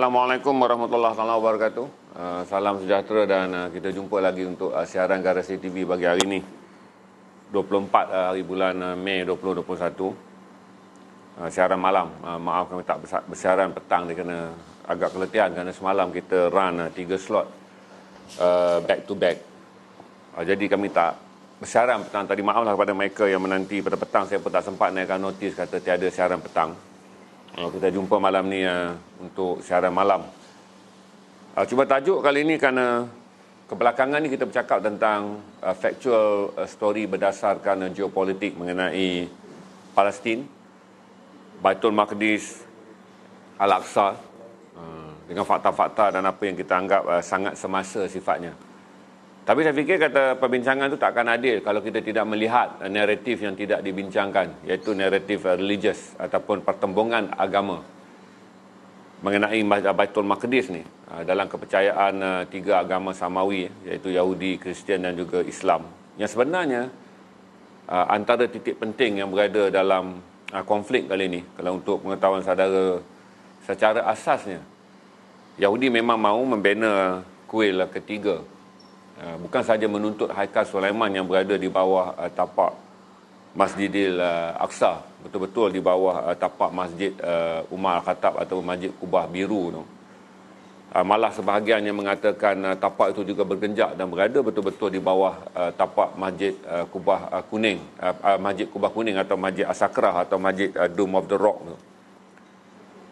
Assalamualaikum warahmatullahi wabarakatuh. Uh, salam sejahtera dan uh, kita jumpa lagi untuk uh, siaran Garasi TV bagi hari ini. 24 hari bulan Mei 2021. siaran malam. maaf kami tak bersiaran petang dia kena agak keletihan kerana semalam kita run uh, tiga slot back to back. Jadi kami tak bersiaran petang tadi. Maaflah kepada mereka yang menanti pada petang saya pun tak sempat naikkan notis kata tiada siaran petang. Ah, kita jumpa malam ni uh, untuk siaran malam. Uh, cuba tajuk kali ini kerana kebelakangan ni kita bercakap tentang uh, factual uh, story berdasarkan uh, geopolitik mengenai Palestin, Baitul Maqdis, Al-Aqsa uh, dengan fakta-fakta dan apa yang kita anggap uh, sangat semasa sifatnya. Tapi saya fikir kata perbincangan itu tak akan adil kalau kita tidak melihat naratif yang tidak dibincangkan iaitu naratif religious ataupun pertembungan agama mengenai Baitul Maqdis ni ha, dalam kepercayaan ha, tiga agama Samawi iaitu Yahudi, Kristian dan juga Islam. Yang sebenarnya ha, antara titik penting yang berada dalam konflik kali ini kalau untuk pengetahuan saudara secara asasnya Yahudi memang mahu membina kuil ketiga Ah, bukan saja menuntut Haikal Sulaiman yang berada di bawah uh, tapak Masjidil uh, Aqsa betul-betul di bawah uh, tapak Masjid uh, Umar Al-Khattab atau Masjid Kubah Biru tu. Uh, malah sebahagian yang mengatakan uh, tapak itu juga bergenjak dan berada betul-betul di bawah uh, tapak Masjid uh, Kubah uh, Kuning, uh, uh, Masjid Kubah Kuning atau Masjid Asakrah atau Masjid uh, Dome of the Rock tu.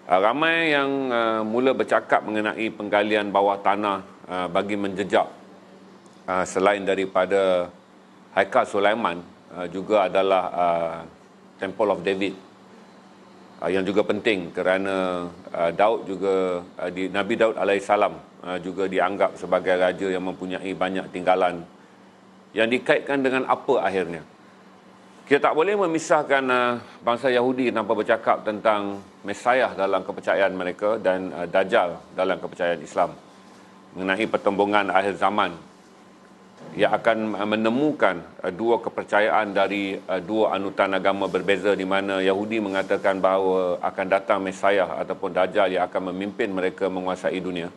Uh, ramai yang uh, mula bercakap mengenai penggalian bawah tanah uh, bagi menjejak Ah, selain daripada Haikal Sulaiman ah, juga adalah ah, Temple of David yang juga penting kerana Daud juga Nabi Daud alaihissalam juga dianggap sebagai raja yang mempunyai banyak tinggalan yang dikaitkan dengan apa akhirnya kita tak boleh memisahkan bangsa Yahudi tanpa bercakap tentang Mesiah dalam kepercayaan mereka dan Dajjal dalam kepercayaan Islam mengenai pertembungan akhir zaman ia akan eh, menemukan eh, dua kepercayaan dari eh, dua anutan agama berbeza di mana Yahudi mengatakan bahawa akan datang Mesiah ataupun Dajjal yang akan memimpin mereka menguasai dunia.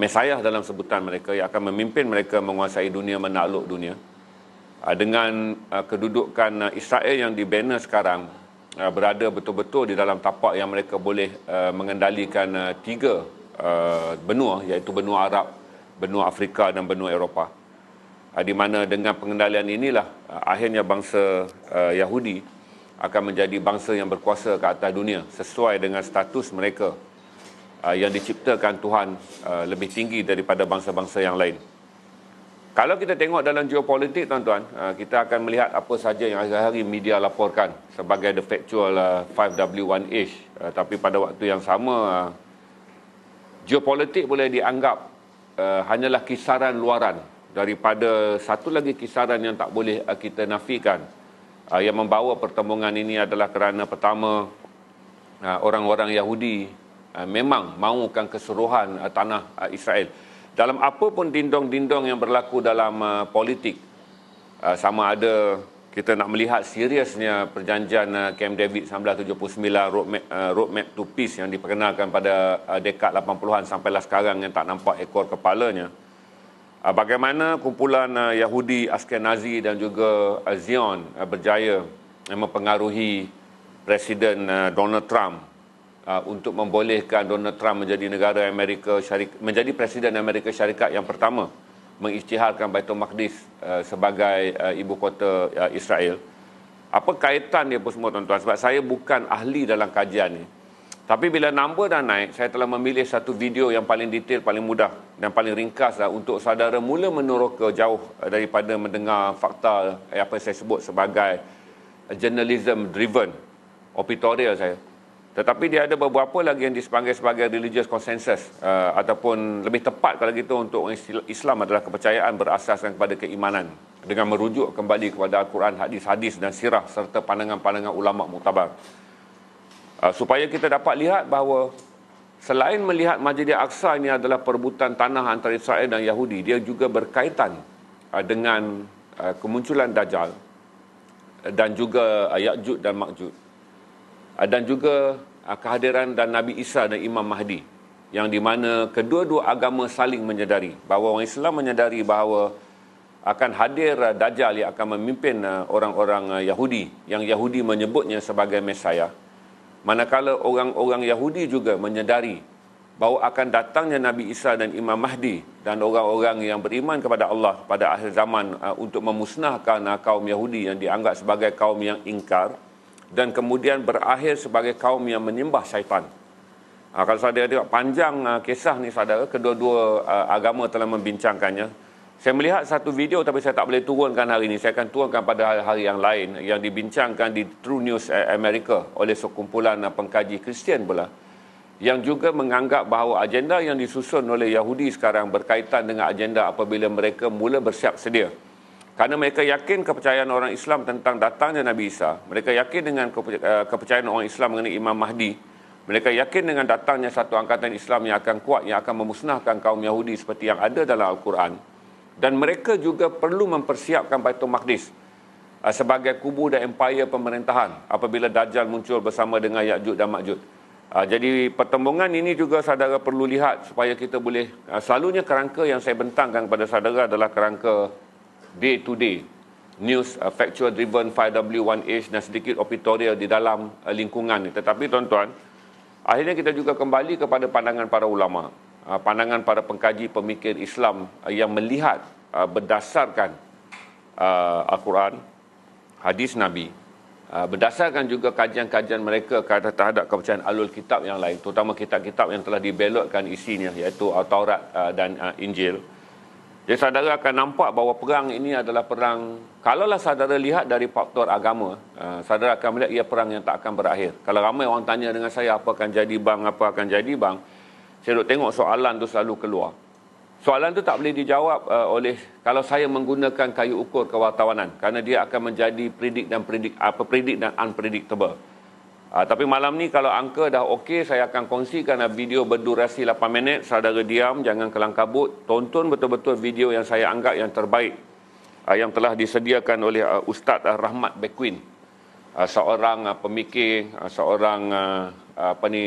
Mesiah dalam sebutan mereka yang akan memimpin mereka menguasai dunia, menakluk dunia. Dengan kedudukan Israel yang dibina sekarang berada betul-betul di dalam tapak yang mereka boleh mengendalikan tiga benua iaitu benua Arab, benua Afrika dan benua Eropah. Ah, di mana dengan pengendalian inilah ah, akhirnya bangsa ah, Yahudi akan menjadi bangsa yang berkuasa ke atas dunia sesuai dengan status mereka yang diciptakan Tuhan lebih tinggi daripada bangsa-bangsa yang lain. Kalau kita tengok dalam geopolitik tuan-tuan, kita akan melihat apa saja yang hari-hari media laporkan sebagai the factual 5W1H tapi pada waktu yang sama geopolitik boleh dianggap hanyalah kisaran luaran daripada satu lagi kisaran yang tak boleh eh, kita nafikan eh, yang membawa pertembungan ini adalah kerana pertama eh, orang-orang Yahudi memang mahukan keseluruhan tanah Israel dalam apa pun dindong-dindong yang berlaku dalam politik sama ada kita nak melihat seriusnya perjanjian Camp David 1979 roadmap, roadmap to peace yang diperkenalkan pada dekad 80-an sampailah sekarang yang tak nampak ekor kepalanya Ah, bagaimana kumpulan uh, Yahudi Ashkenazi dan juga ah, Zion berjaya mempengaruhi Presiden Donald Trump untuk membolehkan Donald Trump menjadi negara Amerika syarikat menjadi Presiden Amerika Syarikat yang pertama mengisytiharkan Baitul Maqdis sebagai ibu kota Israel. Apa kaitan dia pun semua tuan-tuan sebab saya bukan ahli dalam kajian ini. Tapi bila number dah naik, saya telah memilih satu video yang paling detail, paling mudah dan paling ringkas lah untuk saudara mula meneroka jauh eh, daripada mendengar fakta eh, apa saya sebut sebagai journalism driven, opitorial saya. Tetapi dia ada beberapa lagi yang dipanggil sebagai religious consensus uh, ataupun lebih tepat kalau gitu untuk Islam adalah kepercayaan berasaskan kepada keimanan dengan merujuk kembali kepada Al-Quran, hadis-hadis dan sirah serta pandangan-pandangan ulama' muktabar. Ah, supaya kita dapat lihat bahawa selain melihat majlis Al-Aqsa ini adalah perebutan tanah antara Israel dan Yahudi, dia juga berkaitan ah, dengan ah, kemunculan Dajjal dan juga Ya'jud dan Ma'jud dan juga kehadiran dan Nabi Isa dan Imam Mahdi yang di mana kedua-dua agama saling menyedari bahawa orang Islam menyedari bahawa akan hadir Dajjal yang akan memimpin orang-orang Yahudi yang Yahudi menyebutnya sebagai Mesiah Manakala orang-orang Yahudi juga menyedari bahawa akan datangnya Nabi Isa dan Imam Mahdi dan orang-orang yang beriman kepada Allah pada akhir zaman uh, untuk memusnahkan uh, kaum Yahudi yang dianggap sebagai kaum yang ingkar dan kemudian berakhir sebagai kaum yang menyembah syaitan. Uh, kalau saya tengok panjang kisah ni saudara, kedua-dua agama telah membincangkannya. Saya melihat satu video tapi saya tak boleh turunkan hari ini. Saya akan turunkan pada hari yang lain yang dibincangkan di True News America oleh sekumpulan uh, pengkaji Kristian pula yang juga menganggap bahawa agenda yang disusun oleh Yahudi sekarang berkaitan dengan agenda apabila mereka mula bersiap sedia. Kerana mereka yakin kepercayaan orang Islam tentang datangnya Nabi Isa, mereka yakin dengan uh, kepercayaan orang Islam mengenai Imam Mahdi, mereka yakin dengan datangnya satu angkatan Islam yang akan kuat, yang akan memusnahkan kaum Yahudi seperti yang ada dalam Al-Quran dan mereka juga perlu mempersiapkan Baitul Maqdis ah, sebagai kubu dan empire pemerintahan apabila Dajjal muncul bersama dengan Ya'jud dan Ma'jud. Ah, jadi pertembungan ini juga saudara perlu lihat supaya kita boleh ah, selalunya kerangka yang saya bentangkan kepada saudara adalah kerangka day to day news factual driven 5W1H dan sedikit opitorial di dalam lingkungan ini. Tetapi tuan-tuan, akhirnya kita juga kembali kepada pandangan para ulama. Ah, pandangan para pengkaji pemikir Islam ah, yang melihat ah, berdasarkan Al-Quran, hadis Nabi, berdasarkan juga kajian-kajian mereka terhadap kepercayaan alul kitab yang lain, terutama kitab-kitab yang telah dibelotkan isinya iaitu Taurat dan Injil. Jadi saudara akan nampak bahawa perang ini adalah perang, kalaulah saudara lihat dari faktor agama, saudara akan melihat ia perang yang tak akan berakhir. Kalau ramai orang tanya dengan saya apa akan jadi bang, apa akan jadi bang, saya duk tengok soalan tu selalu keluar. Soalan tu tak boleh dijawab uh, oleh kalau saya menggunakan kayu ukur kewartawanan kerana dia akan menjadi predict dan predict apa uh, predict dan unpredictable. Uh, tapi malam ni kalau angka dah okey saya akan kongsikan lah video berdurasi 8 minit saudara diam jangan kelang kabut tonton betul-betul video yang saya anggap yang terbaik uh, yang telah disediakan oleh uh, Ustaz uh, Rahmat Bekwin uh, seorang uh, pemikir uh, seorang uh, apa ni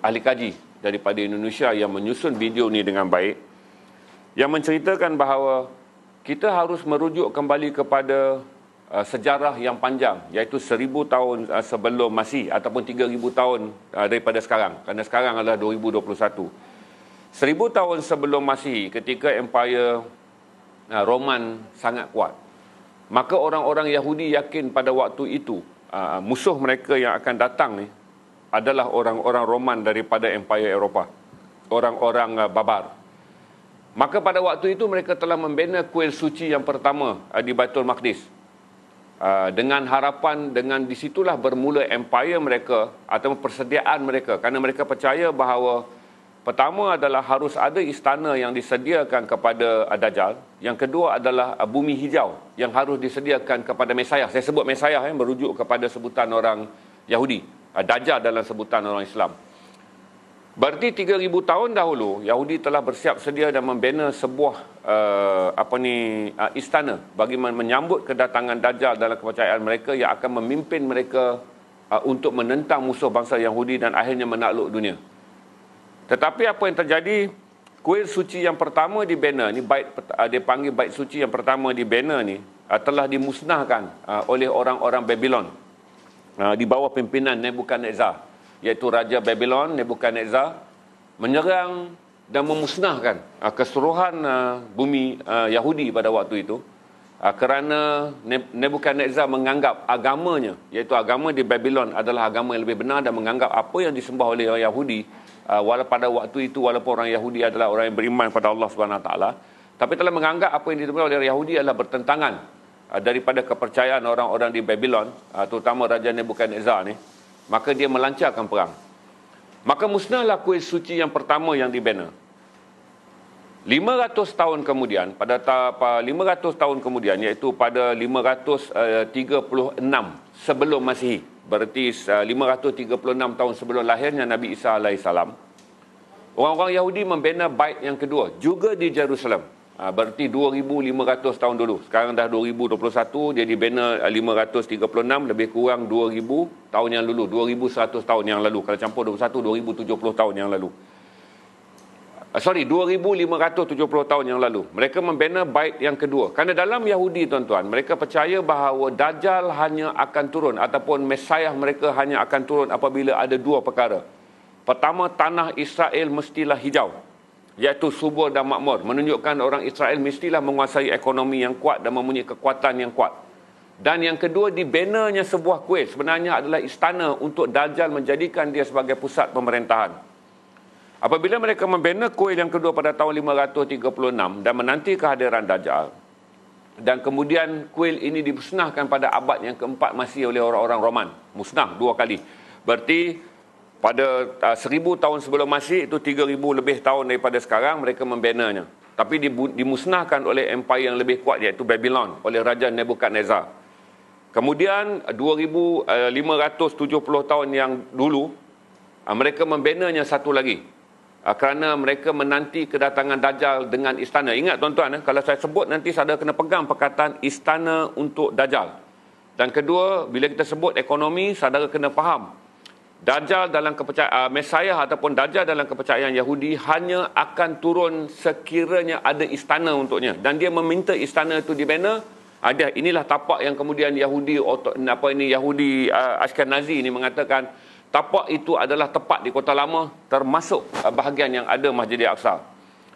ahli kaji daripada Indonesia yang menyusun video ini dengan baik yang menceritakan bahawa kita harus merujuk kembali kepada uh, sejarah yang panjang iaitu seribu tahun uh, sebelum Masih ataupun tiga ribu tahun uh, daripada sekarang kerana sekarang adalah 2021 Seribu tahun sebelum Masih ketika empire uh, Roman sangat kuat maka orang-orang Yahudi yakin pada waktu itu uh, musuh mereka yang akan datang ni adalah orang-orang Roman daripada Empire Eropah. Orang-orang uh, Babar. Maka pada waktu itu mereka telah membina kuil suci yang pertama uh, di Baitul Maqdis. Uh, dengan harapan dengan di situlah bermula empire mereka atau persediaan mereka. Kerana mereka percaya bahawa pertama adalah harus ada istana yang disediakan kepada Dajjal. Yang kedua adalah bumi hijau yang harus disediakan kepada Mesiah. Saya sebut Mesiah yang eh, merujuk kepada sebutan orang Yahudi. Ah, Dajjal dalam sebutan orang Islam. Berarti 3000 tahun dahulu Yahudi telah bersiap sedia dan membina sebuah uh, apa ni uh, istana bagi menyambut kedatangan Dajjal dalam kepercayaan mereka yang akan memimpin mereka uh, untuk menentang musuh bangsa Yahudi dan akhirnya menakluk dunia. Tetapi apa yang terjadi? Kuil suci yang pertama di Bena ni bait uh, dia panggil bait suci yang pertama di Bena ni uh, telah dimusnahkan uh, oleh orang-orang Babylon. Ha, di bawah pimpinan Nebuchadnezzar iaitu raja Babylon Nebuchadnezzar menyerang dan memusnahkan uh, keseluruhan ha, bumi Yahudi pada waktu itu kerana Nebuchadnezzar menganggap agamanya iaitu agama di Babylon adalah agama yang lebih benar dan menganggap apa yang disembah oleh orang Yahudi walaupun pada waktu itu walaupun orang Yahudi adalah orang yang beriman kepada Allah Subhanahu Wa taala tapi telah menganggap apa yang disembah oleh orang Yahudi adalah bertentangan Ah, daripada kepercayaan orang-orang di Babylon, ah, terutama Raja Nebuchadnezzar ni, maka dia melancarkan perang. Maka musnahlah kuil suci yang pertama yang dibina. 500 tahun kemudian, pada ta- 500 tahun kemudian, iaitu pada 536 eh, sebelum Masihi, berarti 536 eh, tahun sebelum lahirnya Nabi Isa AS, orang-orang Yahudi membina bait yang kedua, juga di Jerusalem, Ah, berarti 2500 tahun dulu sekarang dah 2021 jadi banner 536 ah, lebih kurang 2000 tahun yang lalu 2100 tahun yang lalu kalau campur 21 2070 tahun yang lalu ah, sorry 2570 tahun yang lalu mereka membina bait yang kedua kerana dalam Yahudi tuan-tuan mereka percaya bahawa dajjal hanya akan turun ataupun mesiah mereka hanya akan turun apabila ada dua perkara pertama tanah Israel mestilah hijau iaitu subur dan makmur menunjukkan orang Israel mestilah menguasai ekonomi yang kuat dan mempunyai kekuatan yang kuat dan yang kedua di bannernya sebuah kuil sebenarnya adalah istana untuk Dajjal menjadikan dia sebagai pusat pemerintahan apabila mereka membina kuil yang kedua pada tahun 536 dan menanti kehadiran Dajjal dan kemudian kuil ini dimusnahkan pada abad yang keempat masih oleh orang-orang Roman musnah dua kali berarti pada uh, seribu tahun sebelum Masih itu tiga ribu lebih tahun daripada sekarang mereka membinanya. Tapi dimusnahkan oleh empire yang lebih kuat iaitu Babylon oleh Raja Nebuchadnezzar. Kemudian 2570 tahun yang dulu uh, mereka membinanya satu lagi uh, kerana mereka menanti kedatangan Dajjal dengan istana. Ingat tuan-tuan eh, kalau saya sebut nanti saya kena pegang perkataan istana untuk Dajjal. Dan kedua, bila kita sebut ekonomi, saudara kena faham Dajjal dalam kepercayaan uh, Mesiah ataupun Dajjal dalam kepercayaan Yahudi hanya akan turun sekiranya ada istana untuknya dan dia meminta istana itu dibina ada uh, inilah tapak yang kemudian Yahudi otok, apa ini Yahudi uh, Ashkenazi ini mengatakan tapak itu adalah tepat di kota lama termasuk uh, bahagian yang ada Masjid Al-Aqsa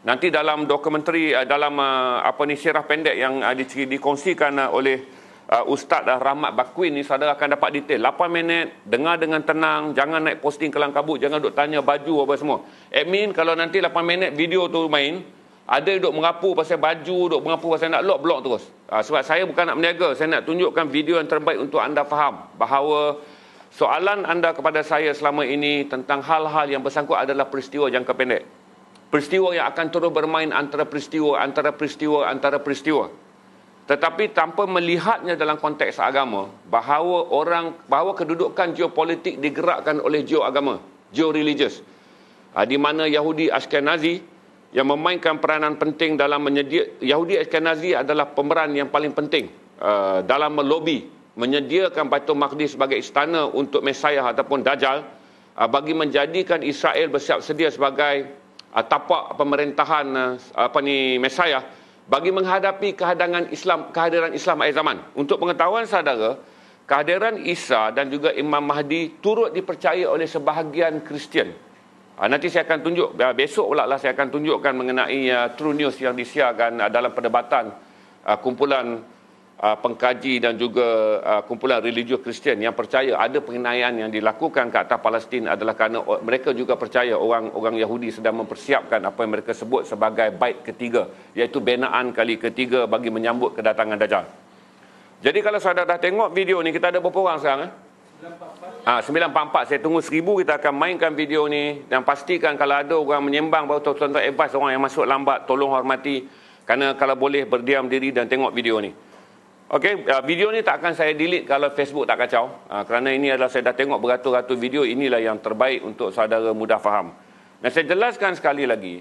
nanti dalam dokumentari uh, dalam uh, apa ni sirah pendek yang uh, dikongsikan uh, oleh uh, Ustaz dah Rahmat Bakwin ni saudara akan dapat detail 8 minit dengar dengan tenang jangan naik posting kelang kabut jangan duk tanya baju apa semua admin kalau nanti 8 minit video tu main ada duk mengapu pasal baju duk mengapu pasal nak lock block terus uh, sebab saya bukan nak berniaga saya nak tunjukkan video yang terbaik untuk anda faham bahawa soalan anda kepada saya selama ini tentang hal-hal yang bersangkut adalah peristiwa yang kependek, peristiwa yang akan terus bermain antara peristiwa antara peristiwa, antara peristiwa. Tetapi tanpa melihatnya dalam konteks agama, bahawa orang bahawa kedudukan geopolitik digerakkan oleh agama geoagama, religious ah, Di mana Yahudi Ashkenazi yang memainkan peranan penting dalam menyedia Yahudi Ashkenazi adalah pemeran yang paling penting ah, dalam melobi menyediakan Baitul Maqdis sebagai istana untuk Mesiah ataupun Dajjal ah, bagi menjadikan Israel bersiap sedia sebagai tapak pemerintahan apa ni Mesiah bagi menghadapi kehadangan Islam kehadiran Islam akhir zaman. Untuk pengetahuan saudara, kehadiran Isa dan juga Imam Mahdi turut dipercayai oleh sebahagian Kristian. Ha, nanti saya akan tunjuk ah, besok pula lah saya akan tunjukkan mengenai uh, True News yang disiarkan uh, dalam perdebatan uh, kumpulan uh, pengkaji dan juga uh, kumpulan religius Kristian yang percaya ada penganiayaan yang dilakukan ke atas Palestin adalah kerana mereka juga percaya orang-orang Yahudi sedang mempersiapkan apa yang mereka sebut sebagai bait ketiga iaitu binaan kali ketiga bagi menyambut kedatangan Dajjal. Jadi kalau saudara dah tengok video ni kita ada berapa orang sekarang eh? Ah ha, 944 saya tunggu 1000 kita akan mainkan video ni dan pastikan kalau ada orang menyembang baru tuan-tuan advice orang yang masuk lambat tolong hormati kerana kalau boleh berdiam diri dan tengok video ni. Okey, uh, video ni tak akan saya delete kalau Facebook tak kacau. Uh, kerana ini adalah saya dah tengok beratus-ratus video, inilah yang terbaik untuk saudara mudah faham. Dan saya jelaskan sekali lagi.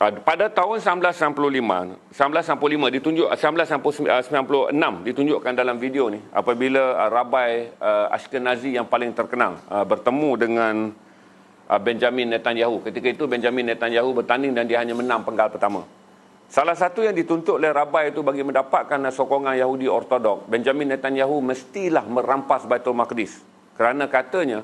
Uh, pada tahun 1965, 1965 ditunjuk 1996 ditunjukkan dalam video ni apabila rabai Ashkenazi yang paling terkenal bertemu dengan Benjamin Netanyahu. Ketika itu Benjamin Netanyahu bertanding dan dia hanya menang penggal pertama. Salah satu yang dituntut oleh rabai itu bagi mendapatkan sokongan Yahudi Ortodok, Benjamin Netanyahu mestilah merampas Baitul Maqdis. Kerana katanya,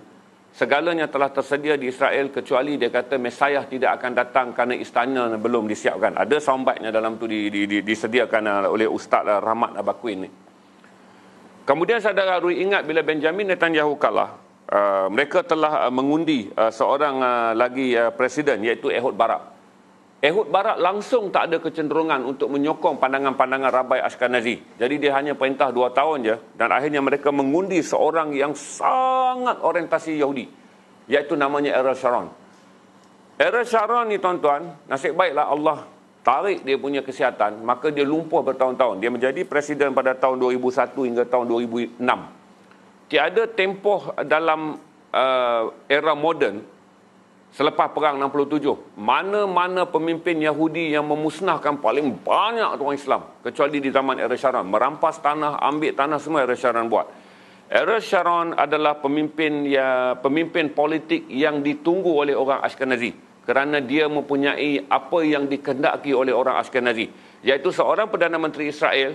segalanya telah tersedia di Israel kecuali dia kata Mesiah tidak akan datang kerana istana belum disiapkan. Ada soundbite dalam itu di, di, di, disediakan eh, oleh Ustaz eh, Rahmat Abakuin ini. Kemudian saya dah ingat bila Benjamin Netanyahu kalah, eh, mereka telah mengundi seorang lagi presiden iaitu Ehud Barak. Ehud Barak langsung tak ada kecenderungan untuk menyokong pandangan-pandangan Rabai Ashkenazi. Jadi dia hanya perintah dua tahun je dan akhirnya mereka mengundi seorang yang sangat orientasi Yahudi iaitu namanya Errol Sharon. Errol Sharon ni tuan-tuan, nasib baiklah Allah tarik dia punya kesihatan, maka dia lumpuh bertahun-tahun. Dia menjadi presiden pada tahun 2001 hingga tahun 2006. Tiada tempoh dalam uh, era moden selepas perang 67 mana-mana pemimpin Yahudi yang memusnahkan paling banyak orang Islam kecuali di zaman era Sharon merampas tanah ambil tanah semua era Sharon buat era Sharon adalah pemimpin ya pemimpin politik yang ditunggu oleh orang Ashkenazi kerana dia mempunyai apa yang dikendaki oleh orang Ashkenazi iaitu seorang perdana menteri Israel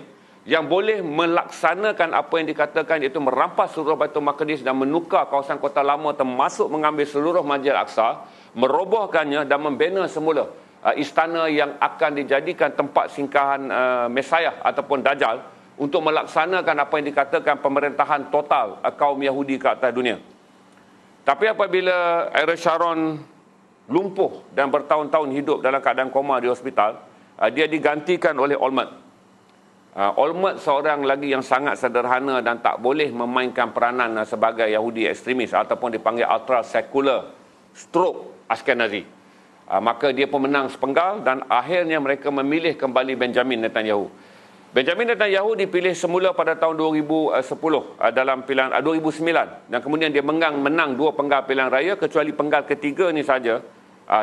yang boleh melaksanakan apa yang dikatakan iaitu merampas seluruh Baitul Maqdis dan menukar kawasan kota lama termasuk mengambil seluruh Masjid Aqsa, merobohkannya dan membina semula uh, istana yang akan dijadikan tempat singkahan uh, Mesiah ataupun Dajjal untuk melaksanakan apa yang dikatakan pemerintahan total uh, kaum Yahudi ke atas dunia. Tapi apabila Eric Sharon lumpuh dan bertahun-tahun hidup dalam keadaan koma di hospital, dia digantikan oleh Olmert. Uh, ah, Olmert seorang lagi yang sangat sederhana dan tak boleh memainkan peranan ah, sebagai Yahudi ekstremis ataupun dipanggil ultra secular stroke Ashkenazi. Uh, maka dia pemenang sepenggal dan akhirnya mereka memilih kembali Benjamin Netanyahu. Benjamin Netanyahu dipilih semula pada tahun 2010 dalam pilihan 2009 dan kemudian dia menang menang dua penggal pilihan raya kecuali penggal ketiga ni saja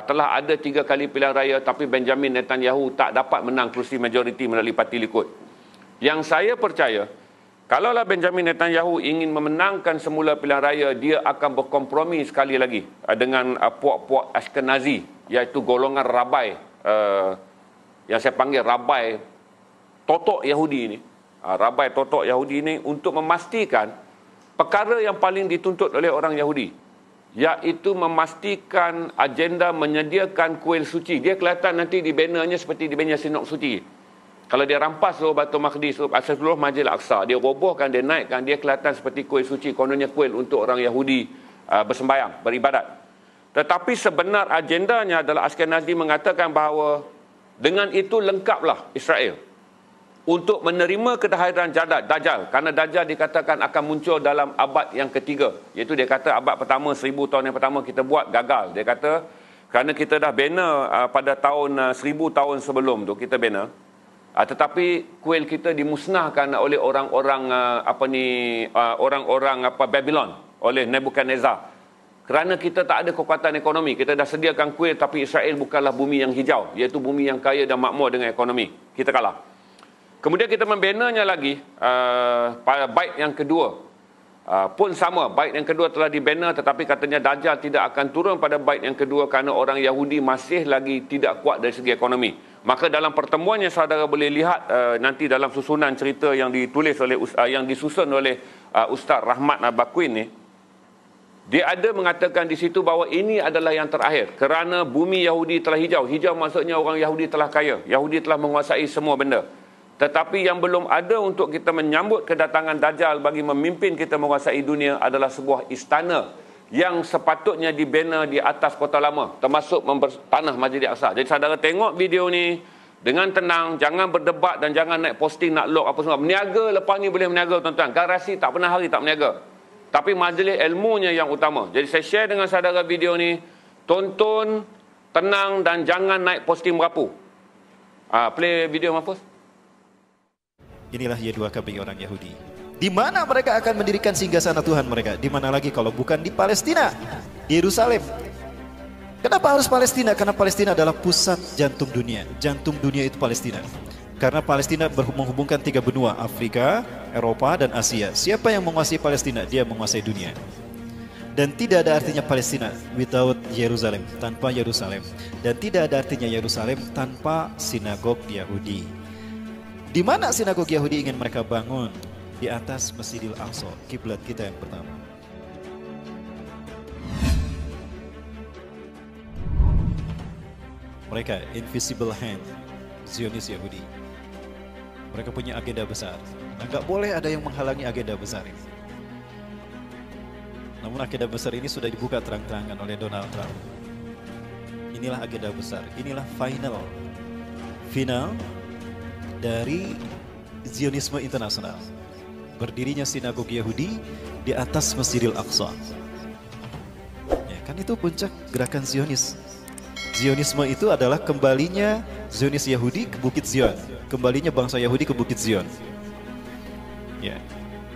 telah ada tiga kali pilihan raya tapi Benjamin Netanyahu tak dapat menang kerusi majoriti melalui parti Likud. Yang saya percaya, kalaulah Benjamin Netanyahu ingin memenangkan semula pilihan raya, dia akan berkompromi sekali lagi eh, dengan eh, puak-puak Ashkenazi, iaitu golongan rabai, eh, yang saya panggil rabai totok Yahudi ini, ah, rabai totok Yahudi ini untuk memastikan perkara yang paling dituntut oleh orang Yahudi, iaitu memastikan agenda menyediakan kuil suci. Dia kelihatan nanti di bannernya seperti di banner sinok suci. Kalau dia rampas seluruh Batu Mahdi, asal seluruh Majlis Aqsa, dia robohkan, dia naikkan, dia kelihatan seperti kuil suci, kononnya kuil untuk orang Yahudi uh, bersembayang, beribadat. Tetapi sebenar agendanya adalah Askar Nazli mengatakan bahawa dengan itu lengkaplah Israel untuk menerima kedahiran jadat, Dajjal. Kerana Dajjal dikatakan akan muncul dalam abad yang ketiga. Iaitu dia kata abad pertama, seribu tahun yang pertama kita buat gagal. Dia kata kerana kita dah bina uh, pada tahun uh, seribu tahun sebelum tu kita bina uh, tetapi kuil kita dimusnahkan oleh orang-orang uh, apa ni uh, orang-orang apa Babylon oleh Nebukadnezar kerana kita tak ada kekuatan ekonomi kita dah sediakan kuil tapi Israel bukanlah bumi yang hijau iaitu bumi yang kaya dan makmur dengan ekonomi kita kalah kemudian kita membenarnya lagi uh, pada bait yang kedua Uh, pun sama, baik yang kedua telah dibina tetapi katanya Dajjal tidak akan turun pada baik yang kedua kerana orang Yahudi masih lagi tidak kuat dari segi ekonomi. Maka dalam pertemuan yang saudara boleh lihat uh, nanti dalam susunan cerita yang ditulis oleh uh, yang disusun oleh uh, Ustaz Rahmat Nabakuin ni dia ada mengatakan di situ bahawa ini adalah yang terakhir kerana bumi Yahudi telah hijau. Hijau maksudnya orang Yahudi telah kaya. Yahudi telah menguasai semua benda. Tetapi yang belum ada untuk kita menyambut kedatangan Dajjal bagi memimpin kita menguasai dunia adalah sebuah istana yang sepatutnya dibina di atas kota lama termasuk tanah majlis Al-Aqsa. Jadi saudara tengok video ni dengan tenang, jangan berdebat dan jangan naik posting nak log apa semua. Meniaga lepas ni boleh meniaga tuan-tuan. Garasi tak pernah hari tak meniaga. Tapi majlis ilmunya yang utama. Jadi saya share dengan saudara video ni. Tonton, tenang dan jangan naik posting berapa. Ah, play video mampus. Inilah Y2KB ya orang Yahudi. Di mana mereka akan mendirikan singgasana Tuhan mereka? Di mana lagi kalau bukan di Palestina, Yerusalem. Kenapa harus Palestina? Karena Palestina adalah pusat jantung dunia. Jantung dunia itu Palestina. Karena Palestina menghubungkan tiga benua, Afrika, Eropa, dan Asia. Siapa yang menguasai Palestina? Dia menguasai dunia dan tidak ada artinya Palestina without Yerusalem tanpa Yerusalem dan tidak ada artinya Yerusalem tanpa sinagog Yahudi. Di mana sinagog Yahudi ingin mereka bangun? Di atas Masjidil Aqsa, kiblat kita yang pertama. Mereka invisible hand, Zionis Yahudi. Mereka punya agenda besar. Nah, boleh ada yang menghalangi agenda besar ini. Namun agenda besar ini sudah dibuka terang-terangan oleh Donald Trump. Inilah agenda besar, inilah final. Final dari Zionisme internasional. Berdirinya sinagog Yahudi di atas Masjidil Aqsa. Ya, kan itu puncak gerakan Zionis. Zionisme itu adalah kembalinya Zionis Yahudi ke Bukit Zion. Kembalinya bangsa Yahudi ke Bukit Zion. Ya.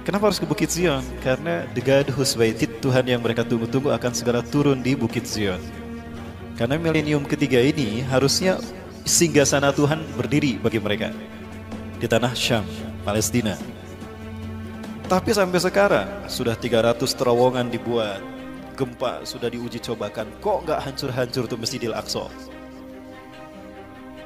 Kenapa harus ke Bukit Zion? Karena the God who's waited, Tuhan yang mereka tunggu-tunggu akan segera turun di Bukit Zion. Karena milenium ketiga ini harusnya sehingga sana Tuhan berdiri bagi mereka di tanah Syam, Palestina. Tapi sampai sekarang sudah 300 terowongan dibuat, gempa sudah diuji cobakan, kok nggak hancur-hancur tuh Masjidil Aqsa?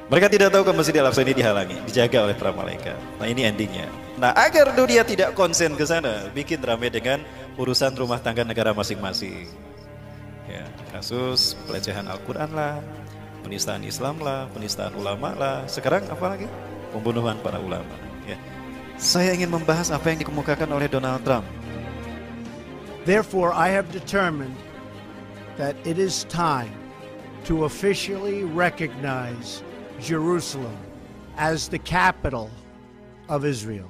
Mereka tidak tahu kalau Masjidil Aqsa ini dihalangi, dijaga oleh para malaikat. Nah ini endingnya. Nah agar dunia tidak konsen ke sana, bikin ramai dengan urusan rumah tangga negara masing-masing. Ya, kasus pelecehan Al-Quran lah, penistaan Islam lah, penistaan ulama lah. Sekarang apa lagi? Pembunuhan para ulama. Ya. Saya ingin membahas apa yang dikemukakan oleh Donald Trump. Therefore, I have determined that it is time to officially recognize Jerusalem as the capital of Israel.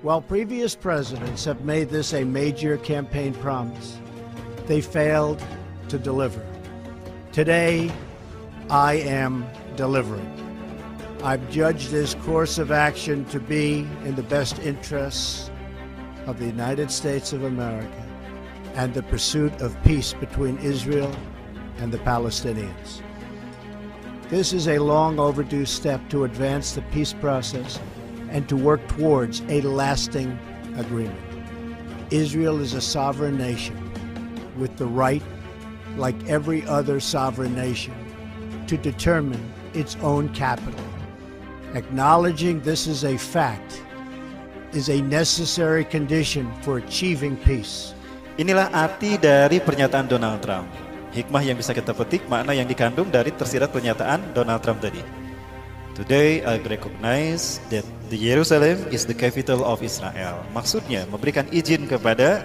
While previous presidents have made this a major campaign promise, they failed to deliver. Today, I am delivering. I've judged this course of action to be in the best interests of the United States of America and the pursuit of peace between Israel and the Palestinians. This is a long overdue step to advance the peace process and to work towards a lasting agreement. Israel is a sovereign nation with the right like every other sovereign nation, to determine its own capital. Acknowledging this is a fact is a necessary condition for achieving peace. Inilah arti dari pernyataan Donald Trump. Hikmah yang bisa kita petik makna yang dikandung dari tersirat pernyataan Donald Trump tadi. Today I recognize that the Jerusalem is the capital of Israel. Maksudnya memberikan izin kepada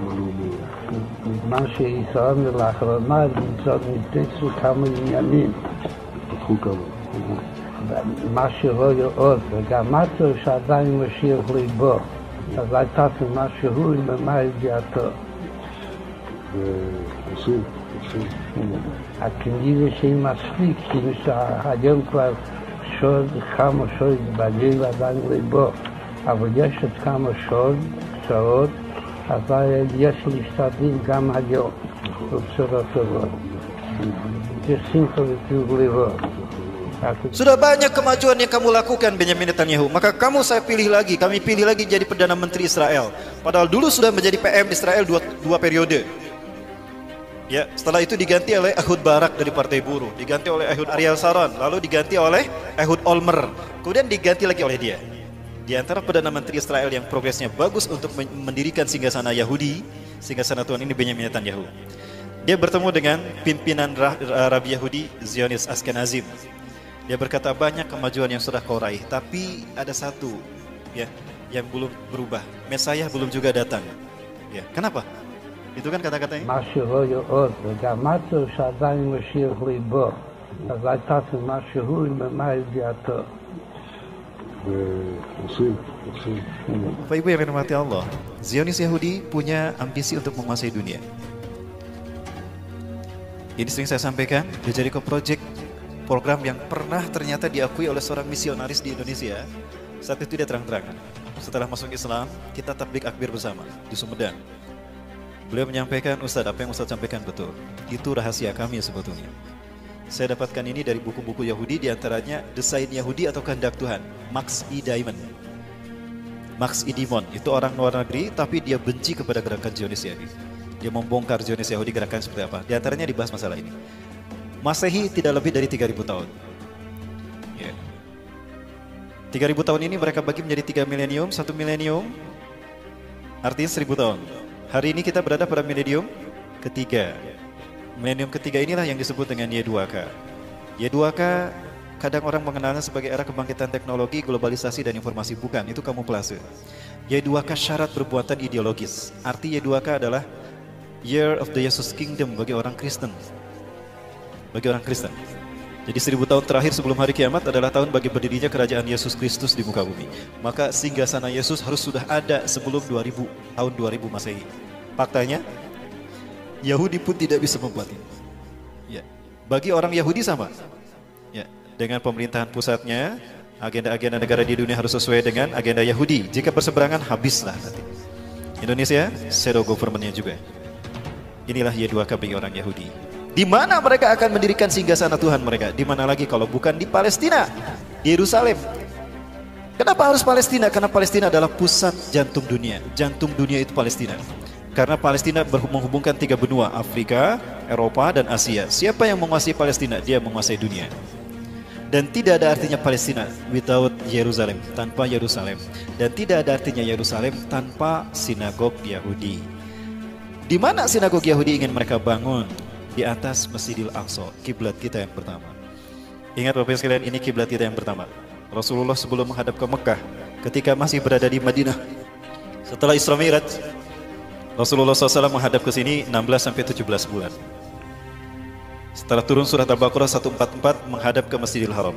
מה שישראל לאחרונה, למצוא נתנצו כמה עניינים. פתחו כמה. מה שרואה עוד, וגם מה צריך שעדיין משאיר ליבו. אז הייתה תעשו מה שהוא, עם מה ועשו. עשו, עשו. הכנגיבה שהיא מספיק, כאילו שהיום כבר שוד, כמה שוד, בגיל עדיין ליבו. אבל יש עוד כמה שוד, קצרות, אבל יש משתדלים גם היום, בצורה טובה. Sudah banyak kemajuan yang kamu lakukan Benjamin Netanyahu Maka kamu saya pilih lagi Kami pilih lagi jadi Perdana Menteri Israel Padahal dulu sudah menjadi PM Israel dua, dua periode Ya, setelah itu diganti oleh Ehud Barak dari Partai Buruh, diganti oleh Ehud Ariel Saron lalu diganti oleh Ehud Olmer, kemudian diganti lagi oleh dia. Di antara Perdana Menteri Israel yang progresnya bagus untuk mendirikan singgasana Yahudi, singgasana Tuhan ini Benjamin Netanyahu. Dia bertemu dengan pimpinan Rabi Yahudi Zionis Askenazim. Dia berkata banyak kemajuan yang sudah kau raih, tapi ada satu ya yang belum berubah. Mesiah belum juga datang. Ya, kenapa? Itu kan kata-katanya. Oh, ya, Bapak Ibu yang dirahmati Allah, Zionis Yahudi punya ambisi untuk menguasai dunia. Ini sering saya sampaikan, The Jericho Project program yang pernah ternyata diakui oleh seorang misionaris di Indonesia. Saat itu dia terang-terangan. Setelah masuk Islam, kita tablik akbir bersama di Sumedang. Beliau menyampaikan, Ustadz, apa yang Ustadz sampaikan betul. Itu rahasia kami sebetulnya. Saya dapatkan ini dari buku-buku Yahudi diantaranya Desain Yahudi atau Kehendak Tuhan Max E. Diamond Max E. Dimon itu orang luar negeri tapi dia benci kepada gerakan Zionis Yahudi dia membongkar Zionis Yahudi gerakan seperti apa di antaranya dibahas masalah ini Masehi tidak lebih dari 3000 tahun 3000 ya. tahun ini mereka bagi menjadi 3 milenium, 1 milenium artinya 1000 tahun hari ini kita berada pada milenium ketiga Milenium ketiga inilah yang disebut dengan Y2K. Y2K kadang orang mengenalnya sebagai era kebangkitan teknologi, globalisasi, dan informasi. Bukan, itu kamuflase. Y2K syarat perbuatan ideologis. Arti Y2K adalah Year of the Jesus Kingdom bagi orang Kristen. Bagi orang Kristen. Jadi seribu tahun terakhir sebelum hari kiamat adalah tahun bagi berdirinya kerajaan Yesus Kristus di muka bumi. Maka singgah sana Yesus harus sudah ada sebelum 2000, tahun 2000 Masehi. Faktanya, Yahudi pun tidak bisa membuat ini. Ya. Bagi orang Yahudi sama. Ya. Dengan pemerintahan pusatnya, agenda-agenda negara di dunia harus sesuai dengan agenda Yahudi. Jika berseberangan, habislah nanti. Indonesia, shadow governmentnya juga. Inilah Y2K bagi orang Yahudi. Di mana mereka akan mendirikan singgah sana Tuhan mereka? Di mana lagi kalau bukan di Palestina, Yerusalem, Kenapa harus Palestina? Karena Palestina adalah pusat jantung dunia. Jantung dunia itu Palestina karena Palestina menghubungkan tiga benua Afrika, Eropa, dan Asia. Siapa yang menguasai Palestina? Dia menguasai dunia. Dan tidak ada artinya Palestina without Yerusalem, tanpa Yerusalem. Dan tidak ada artinya Yerusalem tanpa sinagog Yahudi. Di mana sinagog Yahudi ingin mereka bangun? Di atas Masjidil Aqsa, kiblat kita yang pertama. Ingat Bapak sekalian, ini kiblat kita yang pertama. Rasulullah sebelum menghadap ke Mekah, ketika masih berada di Madinah, setelah Isra Mi'raj, Rasulullah SAW menghadap ke sini 16 sampai 17 bulan. Setelah turun surat Al-Baqarah 144 menghadap ke Masjidil Haram.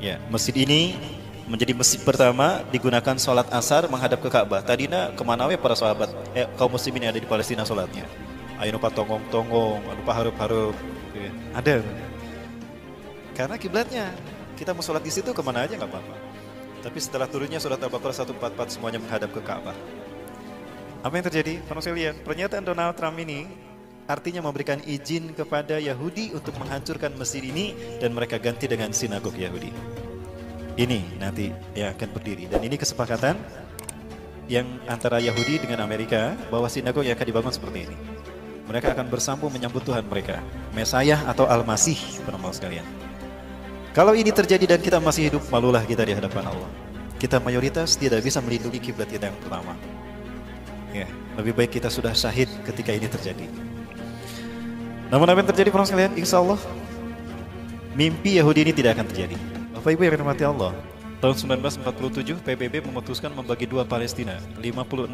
Ya, masjid ini menjadi masjid pertama digunakan sholat asar menghadap ke Ka'bah. Tadinya kemana we para sahabat eh, kaum muslimin ada di Palestina sholatnya. Ayo lupa tonggong-tonggong, lupa anu harup-harup. Ya. ada. Karena kiblatnya kita mau sholat di situ kemana aja nggak apa-apa. Tapi setelah turunnya surat Al-Baqarah 144 semuanya menghadap ke Ka'bah. Apa yang terjadi? lihat, pernyataan Donald Trump ini artinya memberikan izin kepada Yahudi untuk menghancurkan masjid ini dan mereka ganti dengan sinagog Yahudi. Ini nanti yang akan berdiri dan ini kesepakatan yang antara Yahudi dengan Amerika bahwa sinagog yang akan dibangun seperti ini. Mereka akan bersambung menyambut Tuhan mereka, Mesayah atau Al-Masih, penonton sekalian. Kalau ini terjadi dan kita masih hidup, malulah kita di hadapan Allah. Kita mayoritas tidak bisa melindungi kiblat kita yang pertama. Ya, lebih baik kita sudah syahid ketika ini terjadi. Namun apa yang terjadi para sekalian, insya Allah mimpi Yahudi ini tidak akan terjadi. Bapak Ibu yang dirahmati Allah, tahun 1947 PBB memutuskan membagi dua Palestina, 56%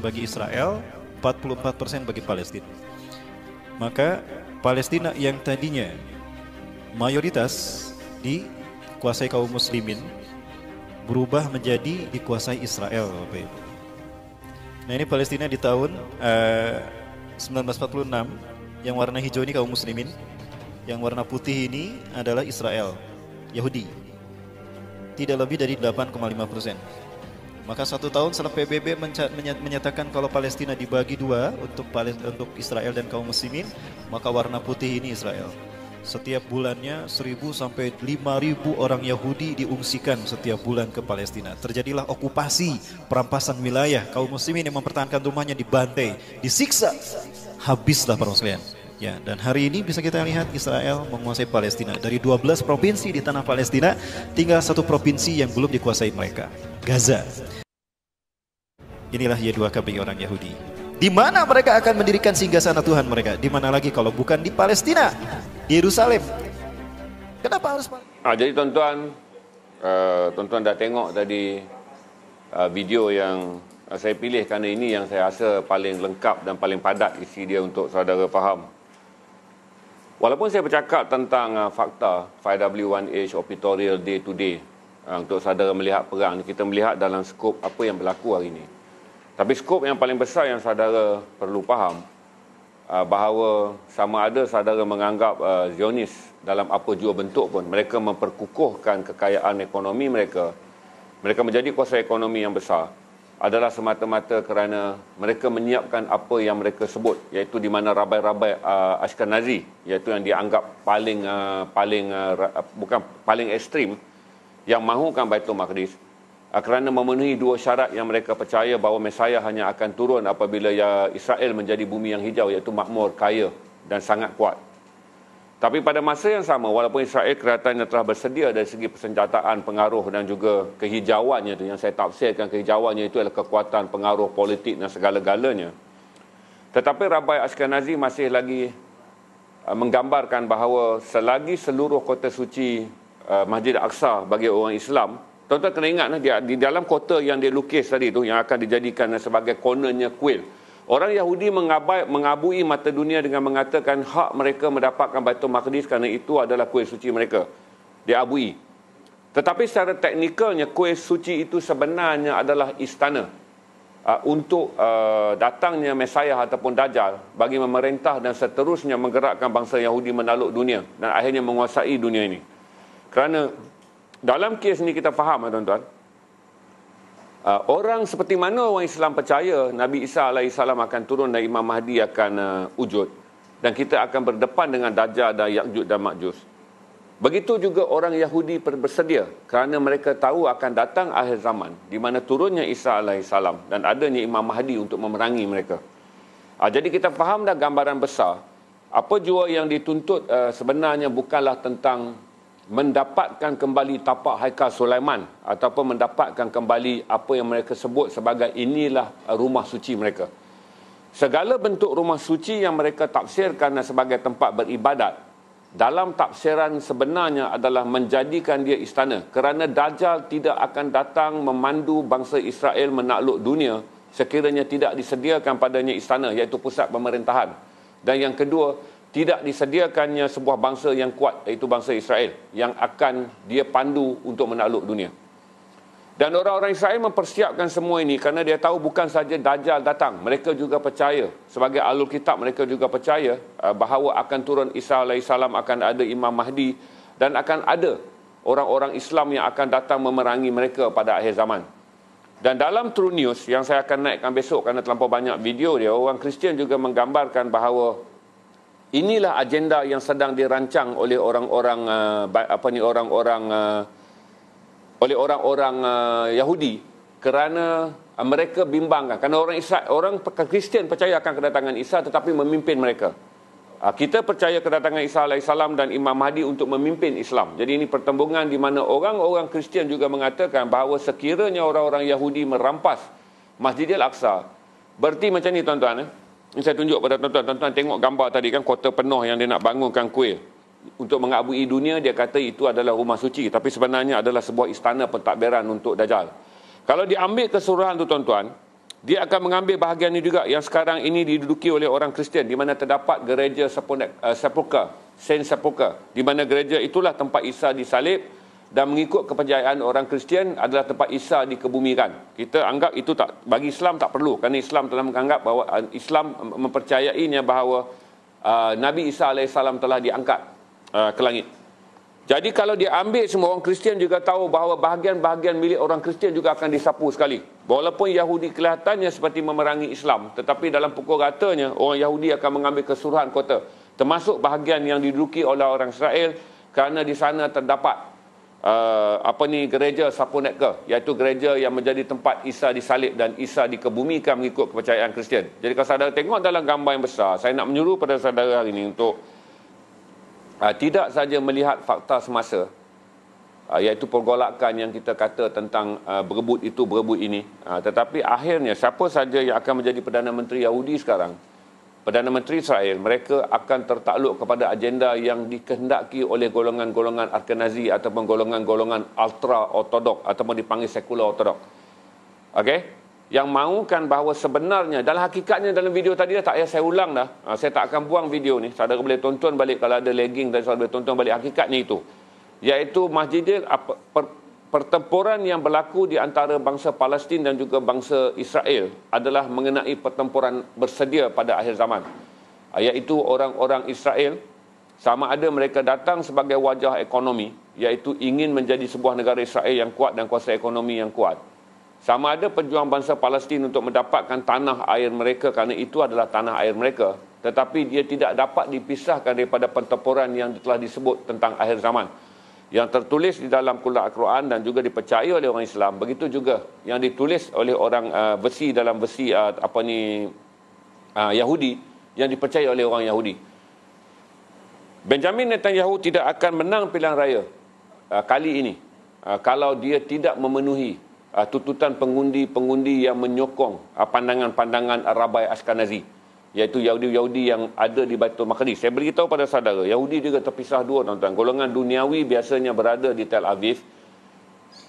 bagi Israel, 44% bagi Palestina. Maka Palestina yang tadinya mayoritas dikuasai kaum muslimin berubah menjadi dikuasai Israel Bapak Ibu. Nah ini Palestina di tahun eh, uh, 1946 yang warna hijau ini kaum muslimin, yang warna putih ini adalah Israel, Yahudi. Tidak lebih dari 8,5 Maka satu tahun setelah PBB menyatakan kalau Palestina dibagi dua untuk Israel dan kaum muslimin, maka warna putih ini Israel. Setiap bulannya 1000 sampai 5000 orang Yahudi diungsikan setiap bulan ke Palestina. Terjadilah okupasi, perampasan wilayah. Kaum muslimin yang mempertahankan rumahnya dibantai, disiksa. Habislah para muslimin. Ya, dan hari ini bisa kita lihat Israel menguasai Palestina. Dari 12 provinsi di tanah Palestina, tinggal satu provinsi yang belum dikuasai mereka, Gaza. Inilah y 2 kb orang Yahudi. Di mana mereka akan mendirikan singgasana Tuhan mereka? Di mana lagi kalau bukan di Palestina? Yerusalem. Kenapa harus Ah jadi tuan-tuan, eh, tuan-tuan uh, dah tengok tadi uh, video yang eh, saya pilih kerana ini yang saya rasa paling lengkap dan paling padat isi dia untuk saudara faham. Walaupun saya bercakap tentang uh, fakta 5W1H Operatorial Day Today uh, untuk saudara melihat perang, kita melihat dalam skop apa yang berlaku hari ini. Tapi skop yang paling besar yang saudara perlu faham ah, bahawa sama ada saudara menganggap ah, Zionis dalam apa jua bentuk pun mereka memperkukuhkan kekayaan ekonomi mereka mereka menjadi kuasa ekonomi yang besar adalah semata-mata kerana mereka menyiapkan apa yang mereka sebut iaitu di mana rabai-rabai uh, Ashkenazi iaitu yang dianggap paling paling bukan paling ekstrim yang mahukan Baitul Maqdis Ah, kerana memenuhi dua syarat yang mereka percaya bahawa Mesiah hanya akan turun apabila ya Israel menjadi bumi yang hijau iaitu makmur, kaya dan sangat kuat. Tapi pada masa yang sama, walaupun Israel kelihatannya telah bersedia dari segi persenjataan, pengaruh dan juga kehijauannya itu yang saya tafsirkan kehijauannya itu adalah kekuatan, pengaruh politik dan segala-galanya. Tetapi Rabai Ashkenazi masih lagi ah, menggambarkan bahawa selagi seluruh kota suci ah, Masjid al Aqsa bagi orang Islam – Tuan-tuan kena ingat lah, di, dalam kota yang dia lukis tadi tu yang akan dijadikan sebagai kononnya kuil. Orang Yahudi mengabai, mengabui mata dunia dengan mengatakan hak mereka mendapatkan Baitul Maqdis kerana itu adalah kuil suci mereka. Dia abui. Tetapi secara teknikalnya kuil suci itu sebenarnya adalah istana uh, untuk uh, datangnya Mesiah ataupun Dajjal bagi memerintah dan seterusnya menggerakkan bangsa Yahudi menaluk dunia dan akhirnya menguasai dunia ini. Kerana dalam kes ni kita faham lah tuan-tuan. Uh, orang seperti mana orang Islam percaya Nabi Isa AS akan turun dan Imam Mahdi akan uh, wujud. Dan kita akan berdepan dengan Dajjal dan Ya'jud dan makjus. Begitu juga orang Yahudi bersedia kerana mereka tahu akan datang akhir zaman di mana turunnya Isa AS dan adanya Imam Mahdi untuk memerangi mereka. Uh, jadi kita faham dah gambaran besar. Apa jua yang dituntut eh, sebenarnya bukanlah tentang mendapatkan kembali tapak Haikal Sulaiman ataupun mendapatkan kembali apa yang mereka sebut sebagai inilah uh, rumah suci mereka. Segala bentuk rumah suci yang mereka tafsirkan sebagai tempat beribadat dalam tafsiran sebenarnya adalah menjadikan dia istana kerana Dajjal tidak akan datang memandu bangsa Israel menakluk dunia sekiranya tidak disediakan padanya istana iaitu pusat pemerintahan. Dan yang kedua, tidak disediakannya sebuah bangsa yang kuat iaitu bangsa Israel yang akan dia pandu untuk menakluk dunia. Dan orang-orang Israel mempersiapkan semua ini kerana dia tahu bukan saja Dajjal datang, mereka juga percaya sebagai alul kitab mereka juga percaya uh, bahawa akan turun Isa alaihi akan ada Imam Mahdi dan akan ada orang-orang Islam yang akan datang memerangi mereka pada akhir zaman. Dan dalam True News yang saya akan naikkan besok kerana terlalu banyak video dia, orang Kristian juga menggambarkan bahawa inilah agenda yang sedang dirancang oleh orang-orang uh, apa ni orang-orang uh, oleh orang-orang uh, Yahudi kerana uh, mereka bimbang. kerana orang Isa orang Kristian percaya akan kedatangan Isa tetapi memimpin mereka uh, kita percaya kedatangan Isa alaihissalam dan Imam Mahdi untuk memimpin Islam jadi ini pertembungan di mana orang-orang Kristian juga mengatakan bahawa sekiranya orang-orang Yahudi merampas Masjidil Aqsa berarti macam ni tuan-tuan eh? Ini saya tunjuk pada tuan-tuan. Tuan-tuan tengok gambar tadi kan kota penuh yang dia nak bangunkan kuil. Untuk mengabui dunia, dia kata itu adalah rumah suci. Tapi sebenarnya adalah sebuah istana pentadbiran untuk Dajjal. Kalau diambil keseluruhan tu tuan-tuan, dia akan mengambil bahagian ini juga yang sekarang ini diduduki oleh orang Kristian di mana terdapat gereja eh, Sepulchre, uh, Saint Sepulka, di mana gereja itulah tempat Isa disalib dan mengikut kepercayaan orang Kristian adalah tempat Isa dikebumikan. Kita anggap itu tak bagi Islam tak perlu kerana Islam telah menganggap bahawa eh, Islam mempercayainya bahawa uh, Nabi Isa AS telah diangkat uh, ke langit. Jadi kalau dia ambil semua orang Kristian juga tahu bahawa bahagian-bahagian milik orang Kristian juga akan disapu sekali. Walaupun Yahudi kelihatannya seperti memerangi Islam, tetapi dalam pukul ratanya orang Yahudi akan mengambil keseluruhan kota termasuk bahagian yang diduduki oleh orang Israel kerana di sana terdapat Eh, apa ni gereja ke? iaitu gereja yang menjadi tempat Isa disalib dan Isa dikebumikan mengikut kepercayaan Kristian. Jadi kalau saudara tengok dalam gambar yang besar, saya nak menyuruh pada saudara hari ini untuk uh, tidak saja melihat fakta semasa uh, iaitu pergolakan yang kita kata tentang uh, berebut itu berebut ini, uh, tetapi akhirnya siapa saja yang akan menjadi perdana menteri Yahudi sekarang Perdana Menteri Israel, mereka akan tertakluk kepada agenda yang dikehendaki oleh golongan-golongan Arkenazi ataupun golongan-golongan ultra-ortodok ataupun dipanggil sekular-ortodok. okay? Yang mahukan bahawa sebenarnya, dalam hakikatnya dalam video tadi dah, tak payah saya ulang dah. Ha, saya tak akan buang video ni. Saudara boleh tonton balik kalau ada lagging dan saudara boleh tonton balik hakikatnya itu. Iaitu masjidil apa, per, pertempuran yang berlaku di antara bangsa Palestin dan juga bangsa Israel adalah mengenai pertempuran bersedia pada akhir zaman. Iaitu orang-orang Israel sama ada mereka datang sebagai wajah ekonomi iaitu ingin menjadi sebuah negara Israel yang kuat dan kuasa ekonomi yang kuat. Sama ada pejuang bangsa Palestin untuk mendapatkan tanah air mereka kerana itu adalah tanah air mereka tetapi dia tidak dapat dipisahkan daripada pertempuran yang telah disebut tentang akhir zaman yang tertulis di dalam kullah al-Quran dan juga dipercayai oleh orang Islam begitu juga yang ditulis oleh orang uh, besi dalam besi uh, apa ni uh, Yahudi yang dipercayai oleh orang Yahudi Benjamin Netanyahu tidak akan menang pilihan raya uh, kali ini uh, kalau dia tidak memenuhi uh, tuntutan pengundi-pengundi yang menyokong uh, pandangan-pandangan Arabai Askanazi. uh, iaitu Yahudi-Yahudi yang ada di Baitul Maqdis. Saya beritahu pada saudara, Yahudi juga terpisah dua tuan-tuan. Golongan duniawi biasanya berada di Tel Aviv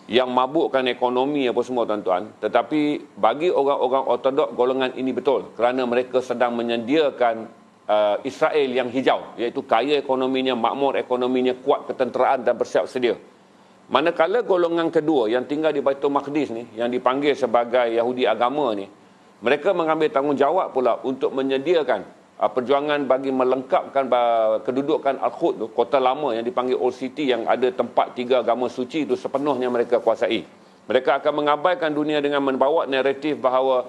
yang mabukkan ekonomi apa semua tuan-tuan. Tetapi bagi orang-orang ortodok, golongan ini betul kerana mereka sedang menyediakan uh, Israel yang hijau iaitu kaya ekonominya, makmur ekonominya, kuat ketenteraan dan bersiap sedia. Manakala golongan kedua yang tinggal di Baitul Maqdis ni, yang dipanggil sebagai Yahudi agama ni, mereka mengambil tanggungjawab pula untuk menyediakan ah, perjuangan bagi melengkapkan kedudukan Al-Khud kota lama yang dipanggil Old City yang ada tempat tiga agama suci itu sepenuhnya mereka kuasai. Mereka akan mengabaikan dunia dengan membawa naratif bahawa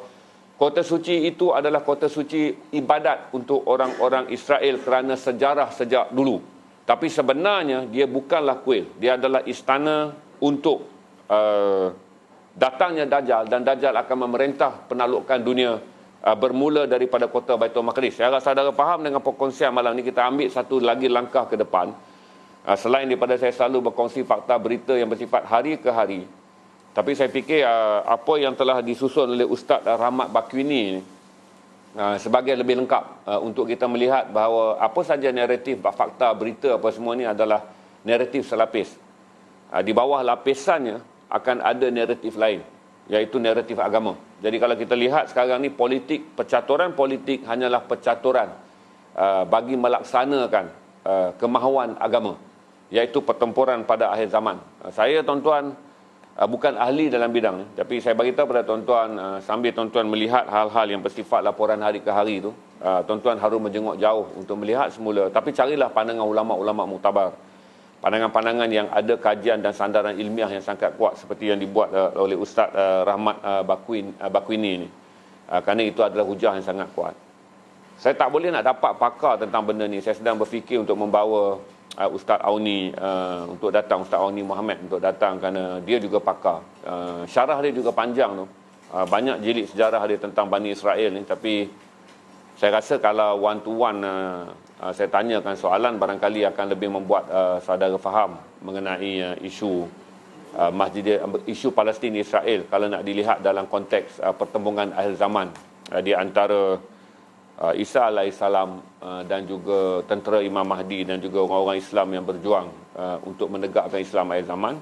kota suci itu adalah kota suci ibadat untuk orang-orang Israel kerana sejarah sejak dulu. Tapi sebenarnya dia bukanlah kuil. Dia adalah istana untuk uh, datangnya Dajjal dan Dajjal akan memerintah penaklukkan dunia uh, bermula daripada kota Baitul Maqdis. Saya rasa saudara faham dengan perkongsian malam ini kita ambil satu lagi langkah ke depan. Uh, selain daripada saya selalu berkongsi fakta berita yang bersifat hari ke hari. Tapi saya fikir uh, apa yang telah disusun oleh Ustaz Rahmat Bakwini ini uh, sebagai lebih lengkap uh, untuk kita melihat bahawa apa saja naratif, fakta, berita apa semua ini adalah naratif selapis. Uh, di bawah lapisannya akan ada naratif lain iaitu naratif agama. Jadi kalau kita lihat sekarang ni politik percaturan politik hanyalah percaturan uh, bagi melaksanakan uh, kemahuan agama iaitu pertempuran pada akhir zaman. Uh, saya tuan-tuan uh, bukan ahli dalam bidang ni tapi saya beritahu kepada tuan-tuan uh, sambil tuan-tuan melihat hal-hal yang bersifat laporan hari ke hari tu uh, tuan-tuan harus menjenguk jauh untuk melihat semula tapi carilah pandangan ulama-ulama mutabar pandangan-pandangan yang ada kajian dan sandaran ilmiah yang sangat kuat seperti yang dibuat uh, oleh Ustaz uh, Rahmat uh, eh, Bakuin uh, Bakuini ni. Uh, kerana itu adalah hujah yang sangat kuat. Saya tak boleh nak dapat pakar tentang benda ni. Saya sedang berfikir untuk membawa uh, Ustaz Auni uh, untuk datang Ustaz Auni Muhammad untuk datang kerana dia juga pakar. Uh, syarah dia juga panjang tu. Uh, banyak jilid sejarah dia tentang Bani Israel ni tapi saya rasa kalau one to one uh, Ah, saya tanyakan soalan barangkali akan lebih membuat uh, saudara faham mengenai uh, isu uh, masjid isu Palestin Israel kalau nak dilihat dalam konteks uh, pertembungan akhir zaman uh, di antara uh, Isa alaihissalam uh, dan juga tentera Imam Mahdi dan juga orang-orang Islam yang berjuang uh, untuk menegakkan Islam akhir zaman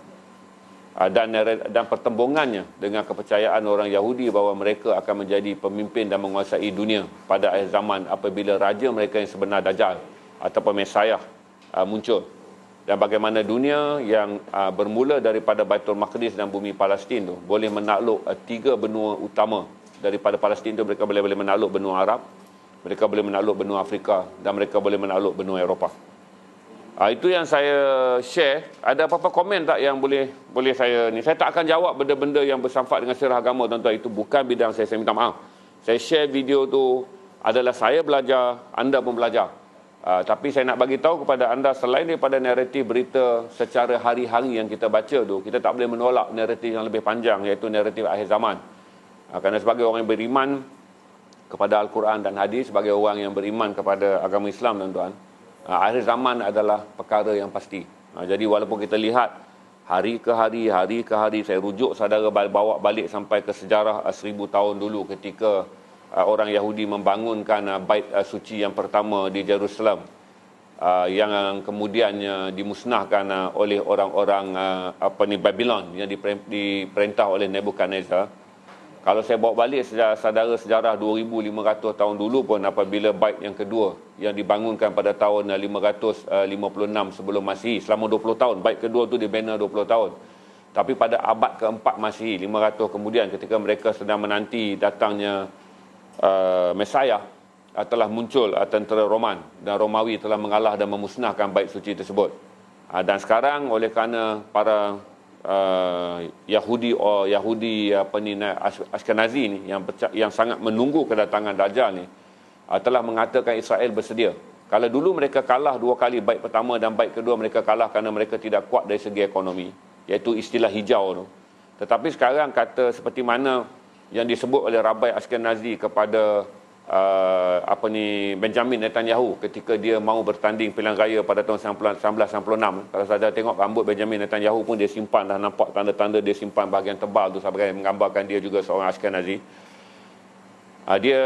Ah, dan dan pertembungannya dengan kepercayaan orang Yahudi bahawa mereka akan menjadi pemimpin dan menguasai dunia pada akhir zaman apabila raja mereka yang sebenar Dajjal atau Mesiah ah, muncul dan bagaimana dunia yang ah, bermula daripada Baitul Maqdis dan bumi Palestin tu boleh menakluk tiga benua utama daripada Palestin tu mereka boleh boleh menakluk benua Arab mereka boleh menakluk benua Afrika dan mereka boleh menakluk benua Eropah Uh, itu yang saya share. Ada apa-apa komen tak yang boleh boleh saya ni? Saya tak akan jawab benda-benda yang bersangkut dengan sirah agama tuan-tuan. Itu bukan bidang saya. Saya minta maaf. Saya share video tu adalah saya belajar, anda pun belajar. Uh, tapi saya nak bagi tahu kepada anda selain daripada naratif berita secara hari-hari yang kita baca tu, kita tak boleh menolak naratif yang lebih panjang iaitu naratif akhir zaman. Uh, kerana sebagai orang yang beriman kepada Al-Quran dan hadis, sebagai orang yang beriman kepada agama Islam tuan-tuan, Ah, akhir zaman adalah perkara yang pasti. Ah, jadi walaupun kita lihat hari ke hari, hari ke hari, saya rujuk saudara bawa balik sampai ke sejarah ah, seribu tahun dulu ketika orang Yahudi membangunkan bait suci yang pertama di Jerusalem yang kemudiannya dimusnahkan oleh orang-orang apa ni Babylon yang diperintah oleh Nebuchadnezzar. Kalau saya bawa balik sejarah, saudara sejarah 2500 tahun dulu pun apabila baik yang kedua yang dibangunkan pada tahun 556 eh, eh, sebelum masih selama 20 tahun baik kedua tu dibina 20 tahun. Tapi pada abad keempat masih 500 kemudian ketika mereka sedang menanti datangnya uh, eh, Mesiah telah muncul uh, tentera Roman dan Romawi telah mengalah dan memusnahkan baik suci tersebut. dan sekarang oleh kerana para Uh, Yahudi uh, Yahudi apa ni Ashkenazi ni yang yang sangat menunggu kedatangan Dajjal ni uh, telah mengatakan Israel bersedia. Kalau dulu mereka kalah dua kali baik pertama dan baik kedua mereka kalah kerana mereka tidak kuat dari segi ekonomi iaitu istilah hijau tu. Tetapi sekarang kata seperti mana yang disebut oleh Rabai Ashkenazi kepada uh, apa ni Benjamin Netanyahu ketika dia mahu bertanding pilihan raya pada tahun 1996 kalau saja tengok rambut Benjamin Netanyahu pun dia simpan dah nampak tanda-tanda dia simpan bahagian tebal tu sebagai menggambarkan dia juga seorang Ashkenazi uh, dia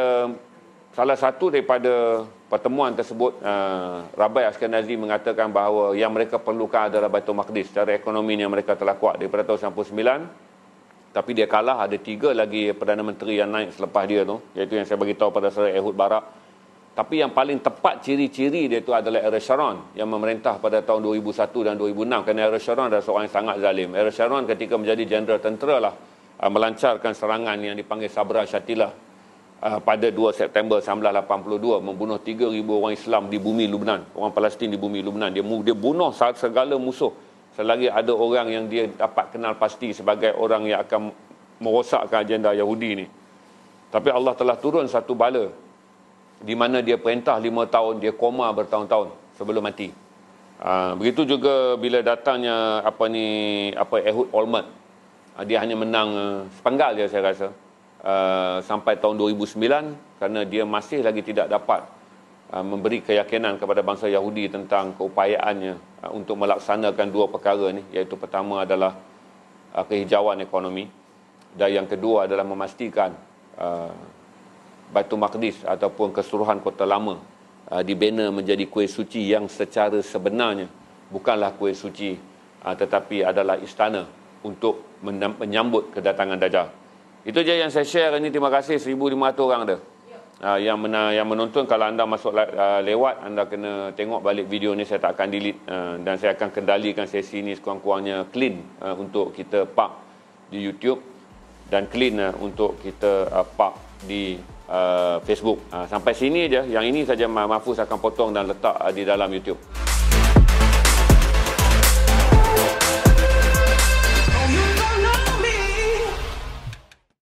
salah satu daripada pertemuan tersebut uh, Rabai Nazi mengatakan bahawa yang mereka perlukan adalah Baitul Maqdis secara yang mereka telah kuat daripada tahun 1999 tapi dia kalah ada tiga lagi perdana menteri yang naik selepas dia tu iaitu yang saya bagi tahu pada saudara Ehud Barak tapi yang paling tepat ciri-ciri dia tu adalah Eric Sharon yang memerintah pada tahun 2001 dan 2006 kerana Eric Sharon adalah seorang yang sangat zalim Eric Sharon ketika menjadi jeneral tentera lah uh, melancarkan serangan yang dipanggil Sabra Shatila uh, pada 2 September 1982 membunuh 3000 orang Islam di bumi Lubnan orang Palestin di bumi Lubnan dia dia bunuh segala musuh selagi ada orang yang dia dapat kenal pasti sebagai orang yang akan merosakkan agenda Yahudi ni. Tapi Allah telah turun satu bala di mana dia perintah lima tahun, dia koma bertahun-tahun sebelum mati. Ha, begitu juga bila datangnya apa ni apa Ehud Olmert. Ha, dia hanya menang eh, sepenggal dia saya rasa. Uh, sampai tahun 2009 kerana dia masih lagi tidak dapat Ah, memberi keyakinan kepada bangsa Yahudi tentang keupayaannya ah, untuk melaksanakan dua perkara ini iaitu pertama adalah ah, kehijauan ekonomi dan yang kedua adalah memastikan Batu Maqdis ataupun keseluruhan kota lama dibina menjadi kuil suci yang secara sebenarnya bukanlah kuil suci tetapi adalah istana untuk menyambut kedatangan Dajjal. Itu saja yang saya share ini. Terima kasih 1,500 orang dah. Ah, yang mena, yang menonton kalau anda masuk uh, lewat anda kena tengok balik video ni saya tak akan delete uh, dan saya akan kendalikan sesi ni sekurang-kurangnya clean uh, untuk kita pak di YouTube dan clean uh, untuk kita uh, park di uh, Facebook. Uh, sampai sini aja yang ini saja Mahfuz akan potong dan letak uh, di dalam YouTube.